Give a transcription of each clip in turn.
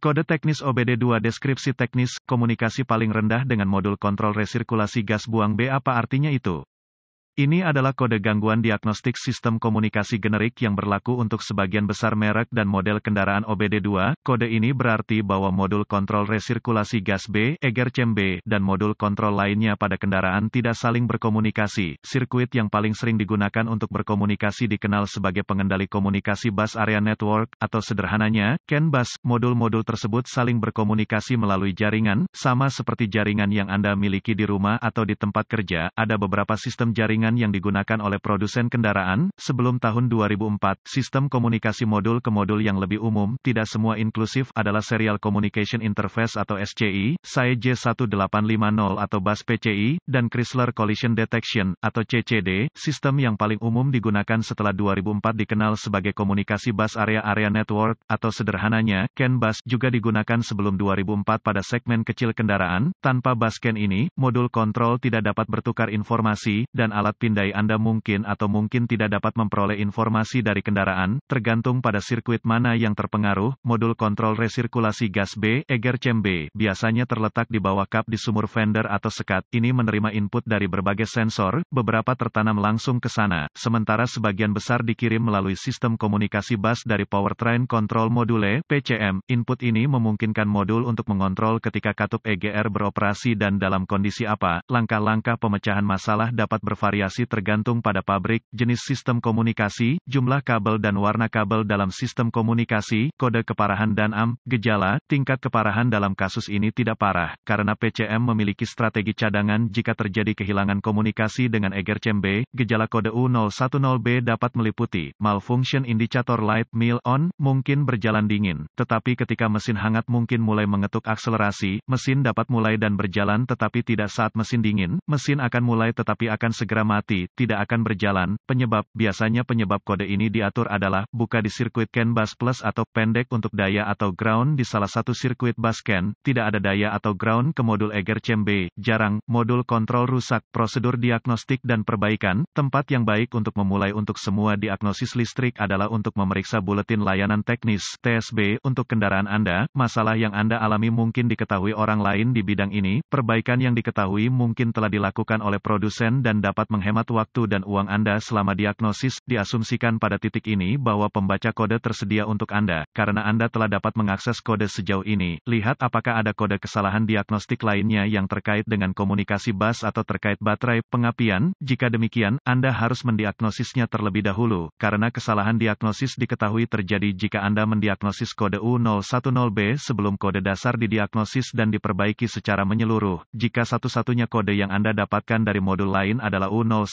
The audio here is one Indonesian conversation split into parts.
Kode teknis OBD2 deskripsi teknis, komunikasi paling rendah dengan modul kontrol resirkulasi gas buang B apa artinya itu? Ini adalah kode gangguan diagnostik sistem komunikasi generik yang berlaku untuk sebagian besar merek dan model kendaraan OBD2. Kode ini berarti bahwa modul kontrol resirkulasi gas B, Cem B, dan modul kontrol lainnya pada kendaraan tidak saling berkomunikasi. Sirkuit yang paling sering digunakan untuk berkomunikasi dikenal sebagai pengendali komunikasi bus area network, atau sederhananya, CAN bus. Modul-modul tersebut saling berkomunikasi melalui jaringan, sama seperti jaringan yang Anda miliki di rumah atau di tempat kerja, ada beberapa sistem jaringan jaringan yang digunakan oleh produsen kendaraan, sebelum tahun 2004, sistem komunikasi modul ke modul yang lebih umum, tidak semua inklusif, adalah Serial Communication Interface atau SCI, SAE J1850 atau BAS PCI, dan Chrysler Collision Detection, atau CCD, sistem yang paling umum digunakan setelah 2004 dikenal sebagai komunikasi bus area-area network, atau sederhananya, CAN bus, juga digunakan sebelum 2004 pada segmen kecil kendaraan, tanpa bus CAN ini, modul kontrol tidak dapat bertukar informasi, dan alat alat pindai Anda mungkin atau mungkin tidak dapat memperoleh informasi dari kendaraan, tergantung pada sirkuit mana yang terpengaruh. Modul kontrol resirkulasi gas B, Eger Cem B, biasanya terletak di bawah kap di sumur fender atau sekat. Ini menerima input dari berbagai sensor, beberapa tertanam langsung ke sana, sementara sebagian besar dikirim melalui sistem komunikasi bus dari powertrain control module (PCM). Input ini memungkinkan modul untuk mengontrol ketika katup EGR beroperasi dan dalam kondisi apa. Langkah-langkah pemecahan masalah dapat bervariasi bervariasi tergantung pada pabrik, jenis sistem komunikasi, jumlah kabel dan warna kabel dalam sistem komunikasi, kode keparahan dan AM, gejala, tingkat keparahan dalam kasus ini tidak parah, karena PCM memiliki strategi cadangan jika terjadi kehilangan komunikasi dengan Eger B, gejala kode U010B dapat meliputi, malfunction indicator light mill on, mungkin berjalan dingin, tetapi ketika mesin hangat mungkin mulai mengetuk akselerasi, mesin dapat mulai dan berjalan tetapi tidak saat mesin dingin, mesin akan mulai tetapi akan segera mati, tidak akan berjalan. Penyebab, biasanya penyebab kode ini diatur adalah, buka di sirkuit CAN bus plus atau pendek untuk daya atau ground di salah satu sirkuit bus CAN, tidak ada daya atau ground ke modul Eger CMB, jarang, modul kontrol rusak, prosedur diagnostik dan perbaikan, tempat yang baik untuk memulai untuk semua diagnosis listrik adalah untuk memeriksa buletin layanan teknis, TSB, untuk kendaraan Anda, masalah yang Anda alami mungkin diketahui orang lain di bidang ini, perbaikan yang diketahui mungkin telah dilakukan oleh produsen dan dapat meng menghemat waktu dan uang Anda selama diagnosis, diasumsikan pada titik ini bahwa pembaca kode tersedia untuk Anda, karena Anda telah dapat mengakses kode sejauh ini. Lihat apakah ada kode kesalahan diagnostik lainnya yang terkait dengan komunikasi bus atau terkait baterai, pengapian. Jika demikian, Anda harus mendiagnosisnya terlebih dahulu, karena kesalahan diagnosis diketahui terjadi jika Anda mendiagnosis kode U010B sebelum kode dasar didiagnosis dan diperbaiki secara menyeluruh. Jika satu-satunya kode yang Anda dapatkan dari modul lain adalah u u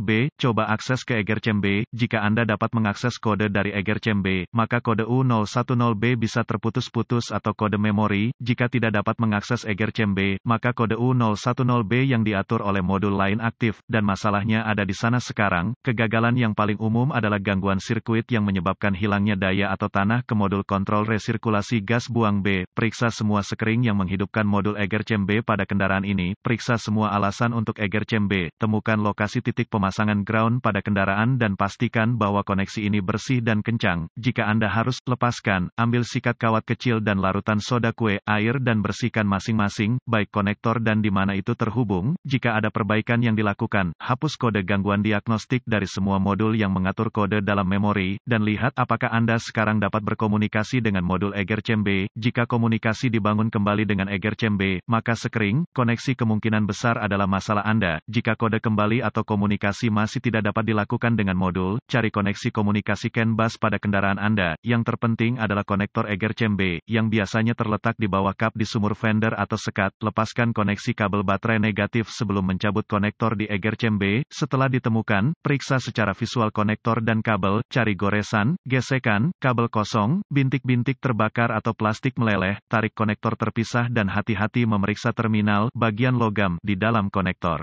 b coba akses ke Eger Cembe. Jika Anda dapat mengakses kode dari Eger Cembe, maka kode U010B bisa terputus-putus atau kode memori. Jika tidak dapat mengakses Eger Cembe, maka kode U010B yang diatur oleh modul lain aktif, dan masalahnya ada di sana sekarang. Kegagalan yang paling umum adalah gangguan sirkuit yang menyebabkan hilangnya daya atau tanah ke modul kontrol resirkulasi gas buang B. Periksa semua sekering yang menghidupkan modul Eger Cembe pada kendaraan ini. Periksa semua alasan untuk Eger Cembe. Temukan lokasi lokasi titik pemasangan ground pada kendaraan dan pastikan bahwa koneksi ini bersih dan kencang. Jika Anda harus lepaskan, ambil sikat kawat kecil dan larutan soda kue, air dan bersihkan masing-masing, baik konektor dan di mana itu terhubung. Jika ada perbaikan yang dilakukan, hapus kode gangguan diagnostik dari semua modul yang mengatur kode dalam memori, dan lihat apakah Anda sekarang dapat berkomunikasi dengan modul Eger Cembe. Jika komunikasi dibangun kembali dengan Eger Cembe, maka sekering, koneksi kemungkinan besar adalah masalah Anda. Jika kode kembali atau atau komunikasi masih tidak dapat dilakukan dengan modul, cari koneksi komunikasi CAN bus pada kendaraan Anda. Yang terpenting adalah konektor Eger CMB, yang biasanya terletak di bawah kap di sumur fender atau sekat. Lepaskan koneksi kabel baterai negatif sebelum mencabut konektor di Eger CMB. Setelah ditemukan, periksa secara visual konektor dan kabel, cari goresan, gesekan, kabel kosong, bintik-bintik terbakar atau plastik meleleh, tarik konektor terpisah dan hati-hati memeriksa terminal bagian logam di dalam konektor.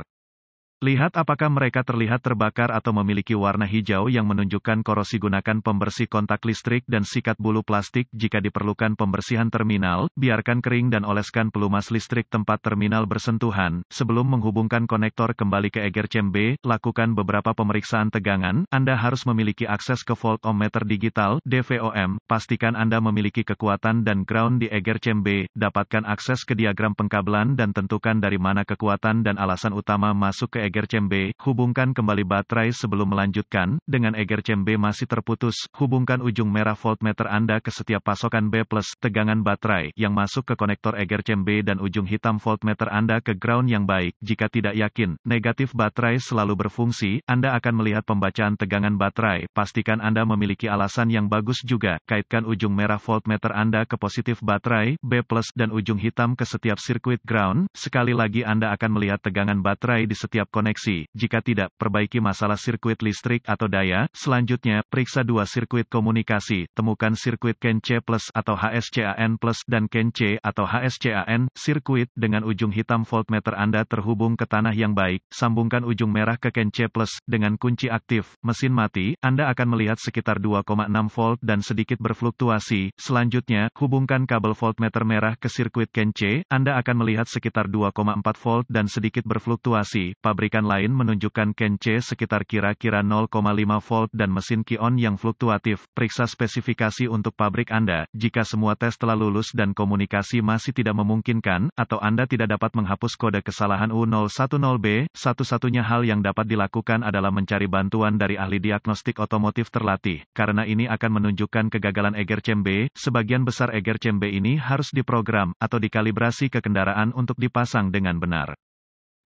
Lihat apakah mereka terlihat terbakar atau memiliki warna hijau yang menunjukkan korosi gunakan pembersih kontak listrik dan sikat bulu plastik jika diperlukan pembersihan terminal, biarkan kering dan oleskan pelumas listrik tempat terminal bersentuhan. Sebelum menghubungkan konektor kembali ke eger B, lakukan beberapa pemeriksaan tegangan, Anda harus memiliki akses ke voltometer digital, DVOM, pastikan Anda memiliki kekuatan dan ground di eger B, dapatkan akses ke diagram pengkabelan dan tentukan dari mana kekuatan dan alasan utama masuk ke eger Eger Cembe, hubungkan kembali baterai sebelum melanjutkan, dengan Eger Cembe masih terputus, hubungkan ujung merah voltmeter Anda ke setiap pasokan B+, tegangan baterai, yang masuk ke konektor Eger Cembe dan ujung hitam voltmeter Anda ke ground yang baik, jika tidak yakin, negatif baterai selalu berfungsi, Anda akan melihat pembacaan tegangan baterai, pastikan Anda memiliki alasan yang bagus juga, kaitkan ujung merah voltmeter Anda ke positif baterai, B+, dan ujung hitam ke setiap sirkuit ground, sekali lagi Anda akan melihat tegangan baterai di setiap konektor koneksi, jika tidak, perbaiki masalah sirkuit listrik atau daya. Selanjutnya, periksa dua sirkuit komunikasi, temukan sirkuit CAN-C plus atau HSCAN plus dan CAN-C atau HSCAN, sirkuit, dengan ujung hitam voltmeter Anda terhubung ke tanah yang baik, sambungkan ujung merah ke CAN-C plus, dengan kunci aktif, mesin mati, Anda akan melihat sekitar 2,6 volt dan sedikit berfluktuasi. Selanjutnya, hubungkan kabel voltmeter merah ke sirkuit CAN-C, Anda akan melihat sekitar 2,4 volt dan sedikit berfluktuasi. Pabrik perbaikan lain menunjukkan C sekitar kira-kira 0,5 volt dan mesin kion yang fluktuatif. Periksa spesifikasi untuk pabrik Anda. Jika semua tes telah lulus dan komunikasi masih tidak memungkinkan, atau Anda tidak dapat menghapus kode kesalahan U010B, satu-satunya hal yang dapat dilakukan adalah mencari bantuan dari ahli diagnostik otomotif terlatih. Karena ini akan menunjukkan kegagalan eger B, sebagian besar eger B ini harus diprogram atau dikalibrasi ke kendaraan untuk dipasang dengan benar.